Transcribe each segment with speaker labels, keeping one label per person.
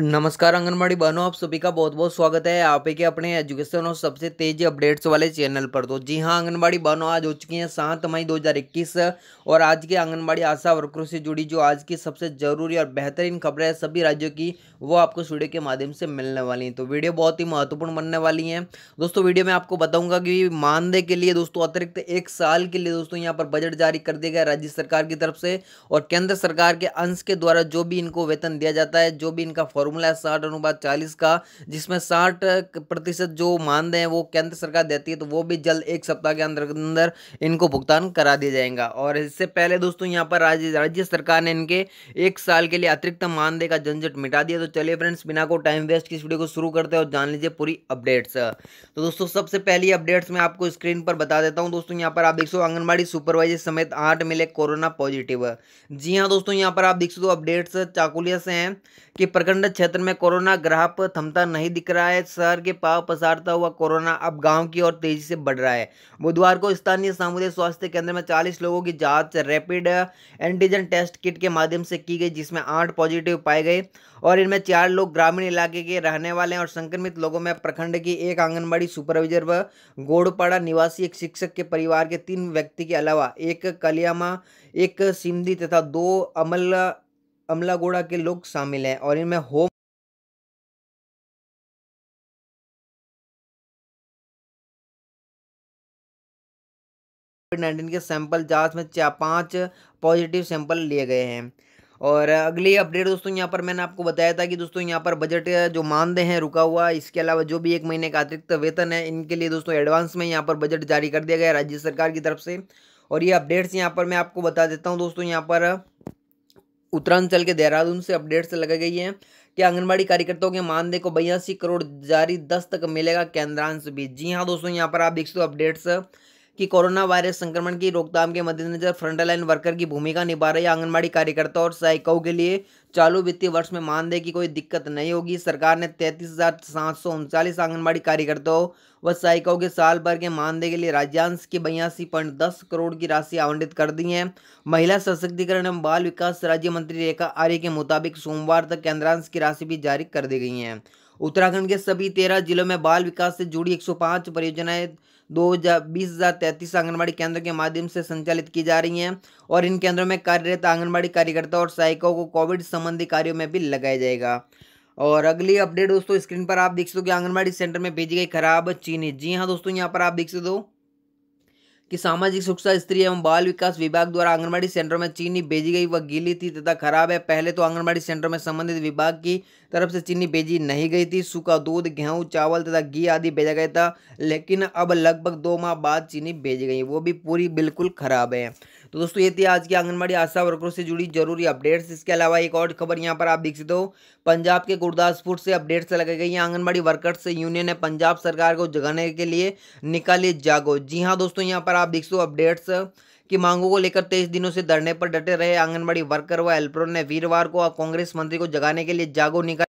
Speaker 1: नमस्कार आंगनबाड़ी बहनों आप सभी का बहुत बहुत स्वागत है आप के अपने एजुकेशन और सबसे तेज अपडेट्स वाले चैनल पर तो जी हाँ आंगनबाड़ी बहनों आज हो चुकी हैं सात मई 2021 और आज के आंगनबाड़ी आशा वर्करों से जुड़ी जो आज की सबसे ज़रूरी और बेहतरीन खबरें हैं सभी राज्यों की वो आपको इस वीडियो के माध्यम से मिलने वाली हैं तो वीडियो बहुत ही महत्वपूर्ण बनने वाली है दोस्तों वीडियो में आपको बताऊँगा कि मानदेय के लिए दोस्तों अतिरिक्त एक साल के लिए दोस्तों यहाँ पर बजट जारी कर दिया गया राज्य सरकार की तरफ से और केंद्र सरकार के अंश के द्वारा जो भी इनको वेतन दिया जाता है जो भी इनका फॉर्मूला है साठ अनुपात चालीस का जिसमें साठ प्रतिशत जो मानदेय है वो केंद्र सरकार देती है तो वो भी जल्द एक सप्ताह के अंदर अंदर इनको भुगतान करा दिया जाएगा और इससे पहले दोस्तों यहाँ पर राज्य राज्य सरकार ने इनके एक साल के लिए अतिरिक्त मानदेय का झंझट मिटा दिया तो चलिए फ्रेंड्स बिना को टाइम वेस्ट की इस वीडियो को शुरू करते हैं और जान लीजिए पूरी अपडेट्स तो दोस्तों सबसे पहली अपडेट्स मैं आपको स्क्रीन पर बता देता हूँ दोस्तों यहाँ पर आप देख सो आंगनबाड़ी सुपरवाइजर समेत आठ मिले कोरोना पॉजिटिव जी हाँ दोस्तों यहाँ पर आप देख सो अपडेट्स चाकुलिया से हैं कि प्रखंड क्षेत्र में कोरोना ग्राह पर थमता नहीं दिख रहा है शहर के पाव पसारता हुआ कोरोना अब गांव की ओर तेजी से बढ़ रहा है बुधवार को स्थानीय सामुदायिक स्वास्थ्य केंद्र में 40 लोगों की जांच रैपिड एंटीजन टेस्ट किट के माध्यम से की गई जिसमें आठ पॉजिटिव पाए गए और इनमें चार लोग ग्रामीण इलाके के रहने वाले हैं और संक्रमित लोगों में प्रखंड की एक आंगनबाड़ी सुपरवाइजर व गोड़पाड़ा निवासी एक शिक्षक के परिवार के तीन व्यक्ति के अलावा एक कलियामा एक सिमदी तथा दो अमल अमलागोड़ा के लोग शामिल हैं और इनमें होम नाइन्टीन के सैंपल जांच में चार पाँच पॉजिटिव सैंपल लिए गए हैं और अगली अपडेट दोस्तों यहाँ पर मैंने आपको बताया था कि दोस्तों यहाँ पर बजट जो मानदेय हैं रुका हुआ इसके अलावा जो भी एक महीने का अतिरिक्त वेतन है इनके लिए दोस्तों एडवांस में यहाँ पर बजट जारी कर दिया गया है राज्य सरकार की तरफ से और ये अपडेट्स यहाँ पर मैं आपको बता देता हूँ दोस्तों यहाँ पर उत्तरांचल के देहरादून से अपडेट से लगाई गई है कि आंगनबाड़ी कार्यकर्ताओं के मानदेय को बयासी करोड़ जारी दस तक मिलेगा केंद्रांश भी जी हाँ दोस्तों यहाँ पर आप देख सकते हो अपडेट्स कि कोरोना वायरस संक्रमण की रोकथाम के मद्देनजर फ्रंटलाइन वर्कर की भूमिका निभा रहे आंगनबाड़ी कार्यकर्ता और सहायिकाओं के लिए चालू वित्तीय वर्ष में मानदेय की कोई दिक्कत नहीं होगी सरकार ने तैंतीस हजार सात सौ उनचालीस आंगनबाड़ी कार्यकर्ताओं व सहायिकाओं के साल भर के मानदेय के लिए राज्यांश की बयासी पॉइंट दस करोड़ की राशि आवंटित कर दी है महिला सशक्तिकरण एवं बाल विकास राज्य मंत्री रेखा आर्य के मुताबिक सोमवार तक केंद्रांश की राशि भी जारी कर दी गई है उत्तराखंड के सभी तेरह जिलों में बाल विकास से जुड़ी 105 परियोजनाएं दो हजार बीस हजार तैंतीस आंगनबाड़ी केंद्रों के माध्यम से संचालित की जा रही हैं और इन केंद्रों में कार्यरत आंगनबाड़ी कार्यकर्ता और सहायिकाओं को कोविड संबंधी कार्यों में भी लगाया जाएगा और अगली अपडेट दोस्तों स्क्रीन पर आप देख सकते हो कि आंगनबाड़ी सेंटर में भेजी गई खराब चीनी जी हाँ दोस्तों यहाँ पर आप देख सकते हो कि सामाजिक शिक्षा स्त्री एवं बाल विकास विभाग द्वारा आंगनबाड़ी सेंटर में चीनी भेजी गई वह गीली थी तथा खराब है पहले तो आंगनबाड़ी सेंटर में संबंधित विभाग की तरफ से चीनी भेजी नहीं गई थी सूखा दूध गेहूँ चावल तथा घी आदि भेजा गया था लेकिन अब लगभग दो माह बाद चीनी भेजी गई वो भी पूरी बिल्कुल खराब है तो दोस्तों ये थी आज की आंगनबाड़ी आशा वर्करों से जुड़ी जरूरी अपडेट्स इसके अलावा एक और खबर यहाँ पर आप देख सकते हो पंजाब के गुरदासपुर से अपडेट्स लगाई गई है आंगनबाड़ी वर्कर्स यूनियन ने पंजाब सरकार को जगाने के लिए निकाली जागो जी हाँ दोस्तों यहाँ पर पर आप देख सो अपडेट्स की मांगों को लेकर तेईस दिनों से धरने पर डटे रहे आंगनबाड़ी वर्कर व हेल्परों ने वीरवार को कांग्रेस मंत्री को जगाने के लिए जागो निकाल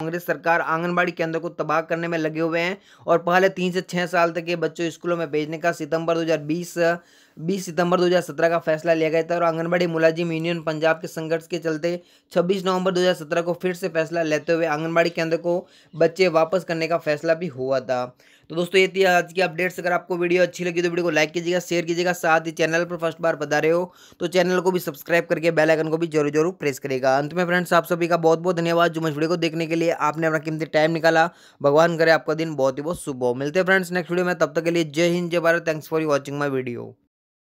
Speaker 1: कांग्रेस सरकार आंगनबाड़ी केंद्र को तबाह करने में लगे हुए हैं और पहले तीन से छह साल तक के बच्चों स्कूलों में भेजने का सितंबर 2020 20 सितंबर 2017 का फैसला लिया गया था और आंगनबाड़ी मुलाजिम यूनियन पंजाब के संघर्ष के चलते 26 नवंबर 2017 को फिर से फैसला लेते हुए आंगनबाड़ी केंद्र को बच्चे वापस करने का फैसला भी हुआ था तो दोस्तों ये थी आज की अपडेट्स अगर आपको वीडियो अच्छी लगी तो वीडियो को लाइक कीजिएगा शेयर कीजिएगा साथ ही चैनल पर फर्स्ट बार बता रहे हो तो चैनल को भी सब्सक्राइब करके बेल आइकन को भी जरूर जरूर प्रेस करेगा अंत में फ्रेंड्स आप सभी का बहुत बहुत धन्यवाद जो मुझ वीडियो को देखने के लिए आपने अपना कीमती टाइम निकाला भगवान करे आपका दिन बहुत ही बहुत शुभ हो मिलते हैं फ्रेंड्स नेक्स्ट वीडियो में तब तक के लिए जय हिंद जय Bharat thanks for watching my video